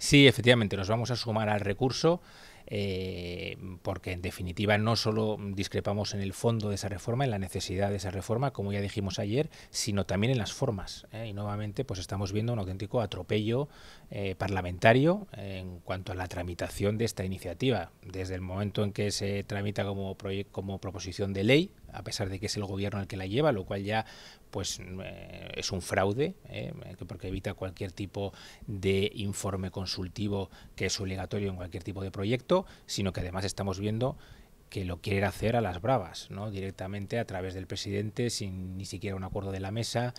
Sí, efectivamente, nos vamos a sumar al recurso. Eh, porque en definitiva no solo discrepamos en el fondo de esa reforma, en la necesidad de esa reforma, como ya dijimos ayer, sino también en las formas. ¿eh? Y nuevamente pues estamos viendo un auténtico atropello eh, parlamentario en cuanto a la tramitación de esta iniciativa. Desde el momento en que se tramita como, como proposición de ley, a pesar de que es el gobierno el que la lleva, lo cual ya pues eh, es un fraude, eh, porque evita cualquier tipo de informe consultivo que es obligatorio en cualquier tipo de proyecto, sino que además estamos viendo que lo quiere hacer a las bravas, ¿no? directamente a través del presidente, sin ni siquiera un acuerdo de la mesa,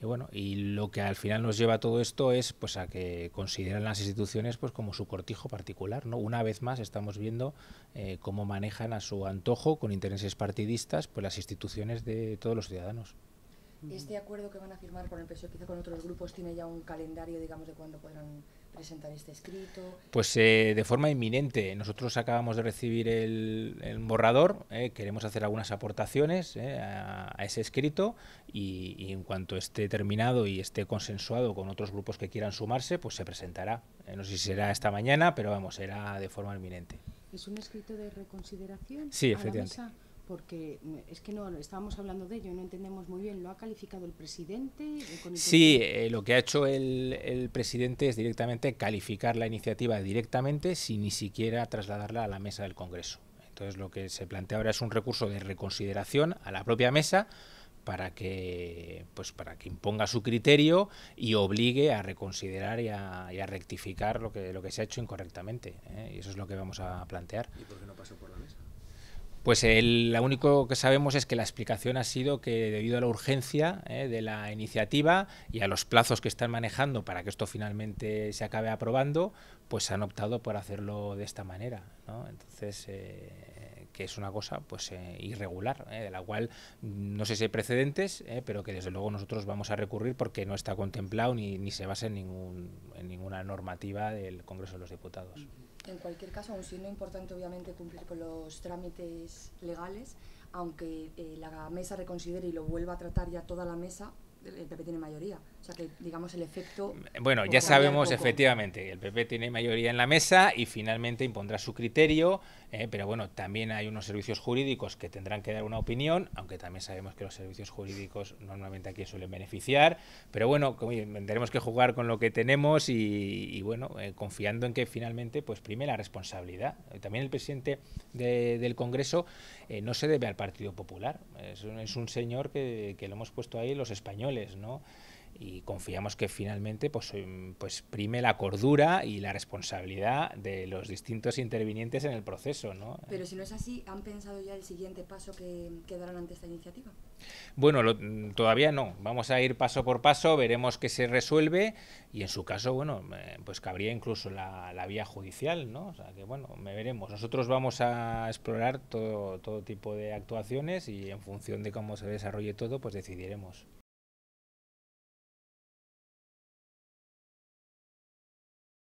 y bueno, y lo que al final nos lleva a todo esto es pues a que consideran las instituciones pues como su cortijo particular, ¿no? Una vez más estamos viendo eh, cómo manejan a su antojo con intereses partidistas pues las instituciones de todos los ciudadanos. ¿Este acuerdo que van a firmar con el PSOE, quizá con otros grupos, tiene ya un calendario, digamos, de cuándo podrán presentar este escrito? Pues eh, de forma inminente. Nosotros acabamos de recibir el, borrador, eh, queremos hacer algunas aportaciones eh, a, ese escrito y, en cuanto esté terminado y esté consensuado con otros grupos que quieran sumarse, pues se presentará. no sé si será esta mañana, pero vamos, será de forma inminente. ¿Es un escrito de reconsideración? Sí, efectivamente porque es que no estábamos hablando de ello, no entendemos muy bien. ¿Lo ha calificado el presidente? sí, eh, lo que ha hecho el, el, presidente es directamente calificar la iniciativa directamente sin ni siquiera trasladarla a la mesa del Congreso. Entonces lo que se plantea ahora es un recurso de reconsideración a la propia mesa para que pues para que imponga su criterio y obligue a reconsiderar y a, rectificar lo que lo que se ha hecho incorrectamente ¿eh? y eso es lo que vamos a plantear. ¿Y por qué no pasó por la mesa? Pues el, lo único que sabemos es que la explicación ha sido que debido a la urgencia eh, de la iniciativa y a los plazos que están manejando para que esto finalmente se acabe aprobando, pues han optado por hacerlo de esta manera. ¿no? Entonces, eh, que es una cosa pues eh, irregular, de la cual no sé si hay precedentes, pero que desde luego nosotros vamos a recurrir porque no está contemplado ni, se basa en ninguna normativa del Congreso de los Diputados. En cualquier caso, aun siendo importante obviamente cumplir con los trámites legales, aunque eh, la mesa reconsidere y lo vuelva a tratar ya toda la mesa, el PP tiene mayoría. O sea que, digamos, el efecto. Bueno, ya sabemos, efectivamente, el PP tiene mayoría en la mesa y finalmente impondrá su criterio, eh, pero bueno, también hay unos servicios jurídicos que tendrán que dar una opinión, aunque también sabemos que los servicios jurídicos normalmente aquí suelen beneficiar. Pero bueno, tendremos que jugar con lo que tenemos y, bueno, eh, confiando en que finalmente, pues prime la responsabilidad. También el presidente del Congreso eh, no se debe al Partido Popular, es, un señor que lo hemos puesto ahí los españoles y confiamos que finalmente pues, em, pues, prime la cordura y la responsabilidad de los distintos intervinientes en el proceso. Pero si no es así, ¿han pensado ya el siguiente paso que, darán ante esta iniciativa? Bueno, mm, todavía no. Vamos a ir paso por paso, veremos qué se resuelve y en su caso, bueno, eh, pues cabría incluso la, vía judicial, ¿no? O sea que, bueno, me veremos. Nosotros vamos a explorar todo, todo tipo de actuaciones y en función de cómo se desarrolle todo, pues decidiremos.